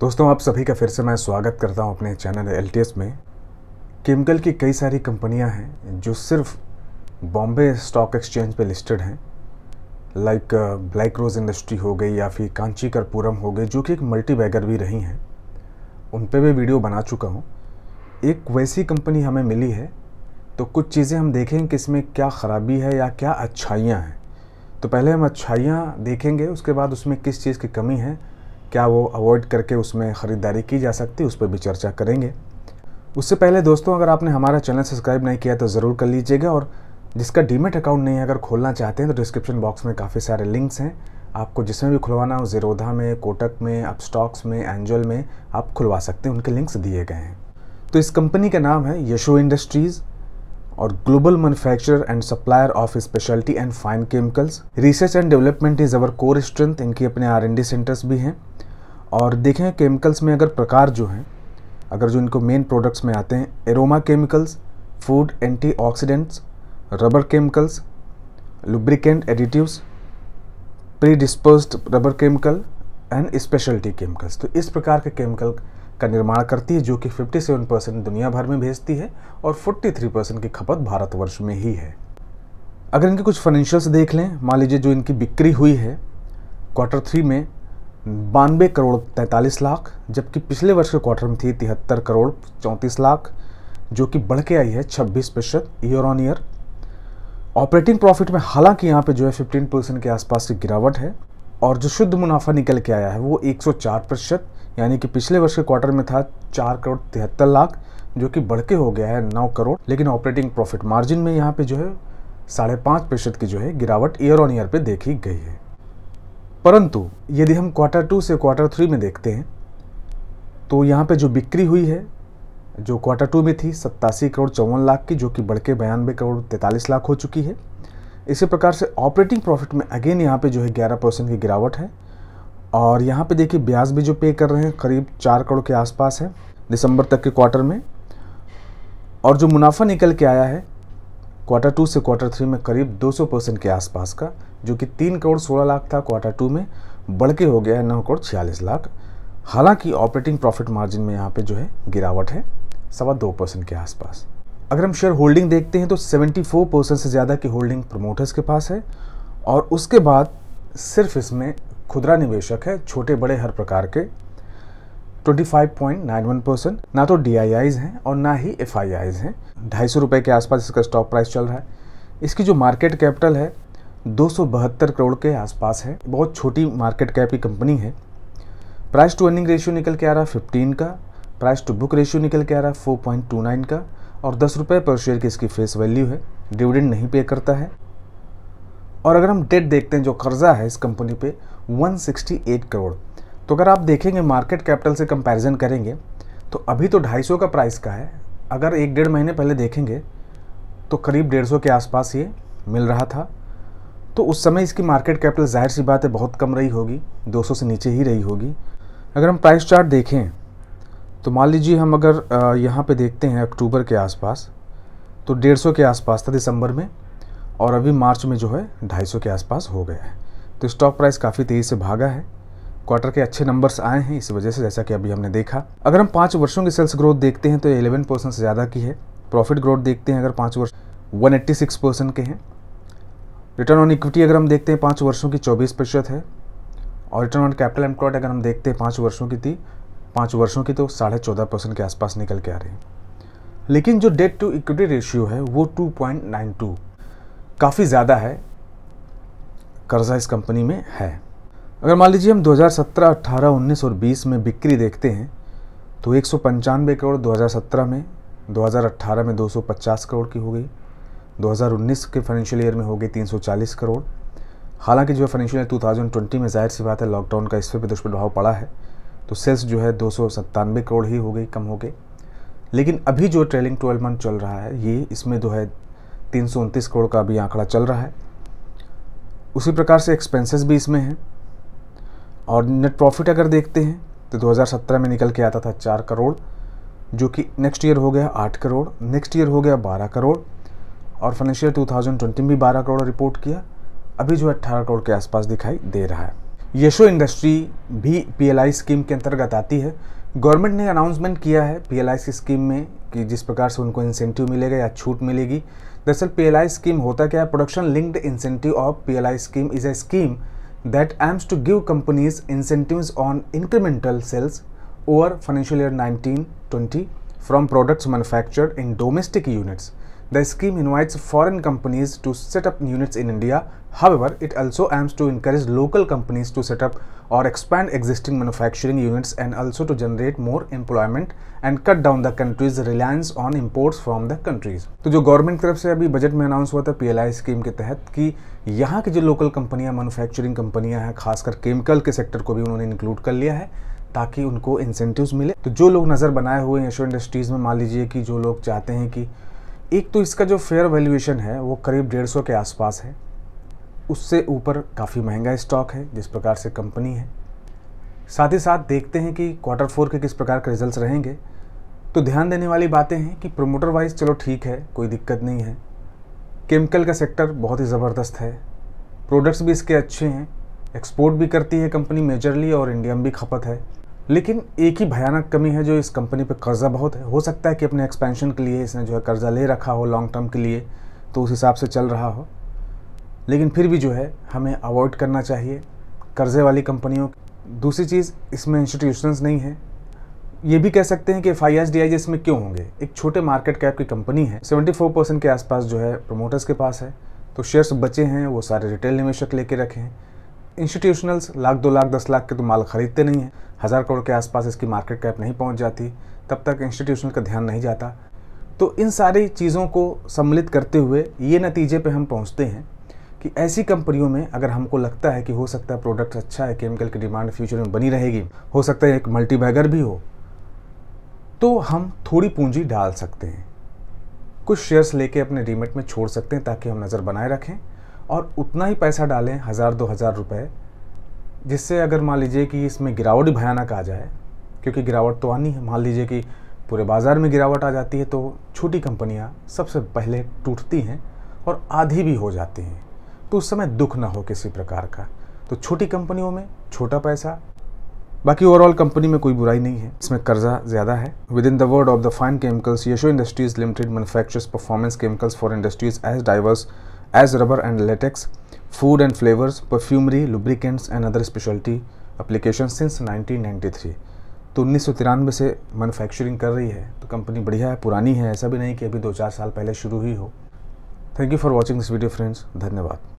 दोस्तों आप सभी का फिर से मैं स्वागत करता हूं अपने चैनल एल में केमिकल की कई सारी कंपनियां हैं जो सिर्फ बॉम्बे स्टॉक एक्सचेंज पे लिस्टेड हैं लाइक ब्लैक रोज़ इंडस्ट्री हो गई या फिर कांची करपूरम हो गई जो कि एक मल्टी बैगर भी रही हैं उन पर भी वीडियो बना चुका हूँ एक वैसी कंपनी हमें मिली है तो कुछ चीज़ें हम देखेंगे कि इसमें क्या ख़राबी है या क्या अच्छाइयाँ हैं तो पहले हम अच्छाइयाँ देखेंगे उसके बाद उसमें किस चीज़ की कमी है क्या वो अवॉइड करके उसमें ख़रीदारी की जा सकती है उस पर भी चर्चा करेंगे उससे पहले दोस्तों अगर आपने हमारा चैनल सब्सक्राइब नहीं किया तो ज़रूर कर लीजिएगा और जिसका डीमेट अकाउंट नहीं है अगर खोलना चाहते हैं तो डिस्क्रिप्शन बॉक्स में काफ़ी सारे लिंक्स हैं आपको जिसमें भी खुलवाना हो जीरोधा में कोटक में स्टॉक्स में एंजल में आप खुलवा सकते हैं उनके लिंक्स दिए गए हैं तो इस कंपनी का नाम है यशो इंडस्ट्रीज़ और global manufacturer and supplier of speciality and fine chemicals research and development is our core strength इनके अपने आर डी सेंटर्स भी हैं और देखें केमिकल्स में अगर प्रकार जो हैं अगर जो इनको मेन प्रोडक्ट्स में आते हैं aroma chemicals food anti oxidants rubber chemicals lubricant additives pre dispose rubber chemical and speciality chemicals तो इस प्रकार के केमिकल का निर्माण करती है जो कि 57 परसेंट दुनिया भर में भेजती है और 43 परसेंट की खपत भारतवर्ष में ही है अगर इनके कुछ फाइनेंशियल्स देख लें मान लीजिए जो इनकी बिक्री हुई है क्वार्टर थ्री में बानवे करोड़ तैंतालीस लाख जबकि पिछले वर्ष के क्वार्टर में थी तिहत्तर करोड़ चौंतीस लाख जो कि बढ़ के आई है छब्बीस प्रतिशत year on year operating profit में हालांकि यहाँ पे जो है फिफ्टीन परसेंट के आसपास की गिरावट है और जो शुद्ध मुनाफा निकल के आया है वो एक सौ चार प्रतिशत यानी कि पिछले वर्ष के क्वार्टर में था चार करोड़ तिहत्तर लाख जो कि बढ़ के हो गया है नौ करोड़ लेकिन ऑपरेटिंग प्रॉफिट मार्जिन में यहाँ पे जो है साढ़े पाँच प्रतिशत की जो है गिरावट ईयर ऑन ईयर पे देखी गई है परंतु यदि हम क्वार्टर टू से क्वार्टर थ्री में देखते हैं तो यहाँ पे जो बिक्री हुई है जो क्वार्टर टू में थी सत्तासी करोड़ चौवन लाख की जो कि बढ़ के बयानबे करोड़ तैंतालीस लाख हो चुकी है इसी प्रकार से ऑपरेटिंग प्रॉफिट में अगेन यहाँ पे जो है ग्यारह परसेंट की गिरावट है और यहाँ पे देखिए ब्याज भी जो पे कर रहे हैं करीब चार करोड़ के आसपास है दिसंबर तक के क्वार्टर में और जो मुनाफा निकल के आया है क्वार्टर टू से क्वार्टर थ्री में करीब 200 परसेंट के आसपास का जो कि तीन करोड़ सोलह लाख था क्वार्टर टू में बढ़ के हो गया है नौ करोड़ छियालीस लाख हालांकि ऑपरेटिंग प्रॉफिट मार्जिन में यहाँ पे जो है गिरावट है सवा दो परसेंट के आसपास अगर हम शेयर होल्डिंग देखते हैं तो 74 परसेंट से ज़्यादा की होल्डिंग प्रमोटर्स के पास है और उसके बाद सिर्फ इसमें खुदरा निवेशक है छोटे बड़े हर प्रकार के 25.91 परसेंट ना तो डी हैं और ना ही एफ हैं ढाई सौ रुपये के आसपास इसका स्टॉक प्राइस चल रहा है इसकी जो मार्केट कैपिटल है दो करोड़ के आसपास है बहुत छोटी मार्केट कैप की कंपनी है प्राइस टू अर्निंग रेशियो निकल के आ रहा है फिफ्टीन का प्राइस टू बुक रेशियो निकल के आ रहा है फोर पॉइंट टू नाइन का और दस रुपये पर शेयर की इसकी फेस वैल्यू है डिविडेंड नहीं पे करता है और अगर हम डेट देखते हैं जो कर्जा है इस कंपनी पे 168 करोड़ तो अगर आप देखेंगे मार्केट कैपिटल से कंपैरिजन करेंगे तो अभी तो 250 का प्राइस का है अगर एक डेढ़ महीने पहले देखेंगे तो करीब 150 के आसपास ये मिल रहा था तो उस समय इसकी मार्केट कैपिटल जाहिर सी बात है बहुत कम रही होगी 200 से नीचे ही रही होगी अगर हम प्राइस चार्ट देखें तो मान लीजिए हम अगर यहाँ पर देखते हैं अक्टूबर के आसपास तो 150 के आसपास था दिसंबर में और अभी मार्च में जो है 250 के आसपास हो गया है तो स्टॉक प्राइस काफ़ी तेज़ी से भागा है क्वार्टर के अच्छे नंबर्स आए हैं इस वजह से जैसा कि अभी हमने देखा अगर हम पाँच वर्षों की सेल्स ग्रोथ देखते हैं तो एलेवन परसेंट से ज़्यादा की है प्रॉफिट ग्रोथ देखते हैं अगर पाँच वर्ष वन एट्टी सिक्स परसेंट के हैं रिटर्न ऑन इक्विटी अगर हम देखते हैं पाँच वर्षों की चौबीस प्रतिशत है और रिटर्न ऑन कैपिटल एम्प्लॉयड अगर हम देखते हैं पाँच वर्षों की थी पाँच वर्षों की तो साढ़े चौदह परसेंट के आसपास निकल के आ रही है लेकिन जो डेट टू इक्विटी रेशियो है वो टू पॉइंट नाइन टू काफ़ी ज़्यादा है कर्जा इस कंपनी में है अगर मान लीजिए हम 2017, 18, 19 और 20 में बिक्री देखते हैं तो एक करोड़ 2017 में 2018 में 250 करोड़ की हो गई 2019 के फाइनेंशियल ईयर में हो गई 340 करोड़ हालांकि जो है फाइनेंशियल ईयर 2020 में जाहिर सी बात है लॉकडाउन का इस पर भी दुष्प्रभाव पड़ा है तो सेल्स जो है दो करोड़ ही हो गई कम हो गई लेकिन अभी जो ट्रेलिंग ट्वेल्व मंथ चल रहा है ये इसमें जो है तीन करोड़ का अभी आंकड़ा चल रहा है उसी प्रकार से एक्सपेंसेस भी इसमें हैं और नेट प्रॉफिट अगर देखते हैं तो 2017 में निकल के आता था चार करोड़ जो कि नेक्स्ट ईयर हो गया आठ करोड़ नेक्स्ट ईयर हो गया बारह करोड़ और फाइनेंशियल टू में भी बारह करोड़ रिपोर्ट किया अभी जो है अट्ठारह करोड़ के आसपास दिखाई दे रहा है यशो इंडस्ट्री भी पी स्कीम के अंतर्गत आती है गवर्नमेंट ने अनाउंसमेंट किया है पी स्कीम में कि जिस प्रकार से उनको इंसेंटिव मिलेगा या छूट मिलेगी दरअसल पीएलआई स्कीम होता क्या है production linked incentive of PLI scheme is a scheme that aims to give companies incentives on incremental sales over financial year twenty from products manufacture in domestic units The scheme invites foreign companies to set up units in India. However, it also aims to encourage local companies to set up or expand existing manufacturing units and also to generate more employment and cut down the country's reliance on imports from the countries. तो जो government की तरफ से अभी budget में announce हुआ था PLI scheme के तहत कि यहाँ की जो लोकल कंपनियाँ मैनुफैक्चरिंग कंपनियाँ हैं खासकर केमिकल के सेक्टर को भी उन्होंने इंक्लूड कर लिया है ताकि उनको इंसेंटिव्स मिले तो जो लोग नज़र बनाए हुए हैं एशो इंडस्ट्रीज़ में मान लीजिए कि जो लोग चाहते हैं कि एक तो इसका जो फेयर वैल्यूएशन है वो करीब डेढ़ सौ के आसपास है उससे ऊपर काफ़ी महंगा स्टॉक है जिस प्रकार से कंपनी है साथ ही साथ देखते हैं कि क्वार्टर फोर के किस प्रकार के रिजल्ट्स रहेंगे तो ध्यान देने वाली बातें हैं कि प्रोमोटर वाइज चलो ठीक है कोई दिक्कत नहीं है केमिकल का सेक्टर बहुत ही ज़बरदस्त है प्रोडक्ट्स भी इसके अच्छे हैं एक्सपोर्ट भी करती है कंपनी मेजरली और इंडिया में भी खपत है लेकिन एक ही भयानक कमी है जो इस कंपनी पे कर्ज़ा बहुत है हो सकता है कि अपने एक्सपेंशन के लिए इसने जो है कर्ज़ा ले रखा हो लॉन्ग टर्म के लिए तो उस हिसाब से चल रहा हो लेकिन फिर भी जो है हमें अवॉइड करना चाहिए कर्ज़े वाली कंपनियों दूसरी चीज़ इसमें इंस्टीट्यूशंस नहीं है ये भी कह सकते हैं कि एफ आई इसमें क्यों होंगे एक छोटे मार्केट कैप की कंपनी है 74 परसेंट के आसपास जो है प्रमोटर्स के पास है तो शेयर्स बचे हैं वो सारे रिटेल निवेशक लेके रखे हैं इंस्टीट्यूशनल्स लाख दो लाख दस लाख के तो माल खरीदते नहीं हैं हज़ार करोड़ के आसपास इसकी मार्केट कैप नहीं पहुंच जाती तब तक इंस्टीट्यूशनल का ध्यान नहीं जाता तो इन सारी चीज़ों को सम्मिलित करते हुए ये नतीजे पे हम पहुंचते हैं कि ऐसी कंपनियों में अगर हमको लगता है कि हो सकता है प्रोडक्ट अच्छा है केमिकल की डिमांड फ्यूचर में बनी रहेगी हो सकता है एक मल्टी बैगर भी हो तो हम थोड़ी पूंजी डाल सकते हैं कुछ शेयर्स लेके अपने डीमेट में छोड़ सकते हैं ताकि हम नज़र बनाए रखें और उतना ही पैसा डालें हज़ार दो हज़ार रुपये जिससे अगर मान लीजिए कि इसमें गिरावट भयानक आ जाए क्योंकि गिरावट तो आनी है मान लीजिए कि पूरे बाज़ार में गिरावट आ जाती है तो छोटी कंपनियां सबसे पहले टूटती हैं और आधी भी हो जाती हैं तो उस समय दुख ना हो किसी प्रकार का तो छोटी कंपनियों में छोटा पैसा बाकी ओवरऑल कंपनी में कोई बुराई नहीं है इसमें कर्जा ज़्यादा है within the world of the fine chemicals Yasho industries limited manufactures performance chemicals for industries as diverse as rubber and latex, food and flavors, perfumery, lubricants and other specialty applications since 1993. तो उन्नीस से manufacturing कर रही है तो company बढ़िया है पुरानी है ऐसा भी नहीं कि अभी दो चार साल पहले शुरू ही हो thank you for watching this video friends धन्यवाद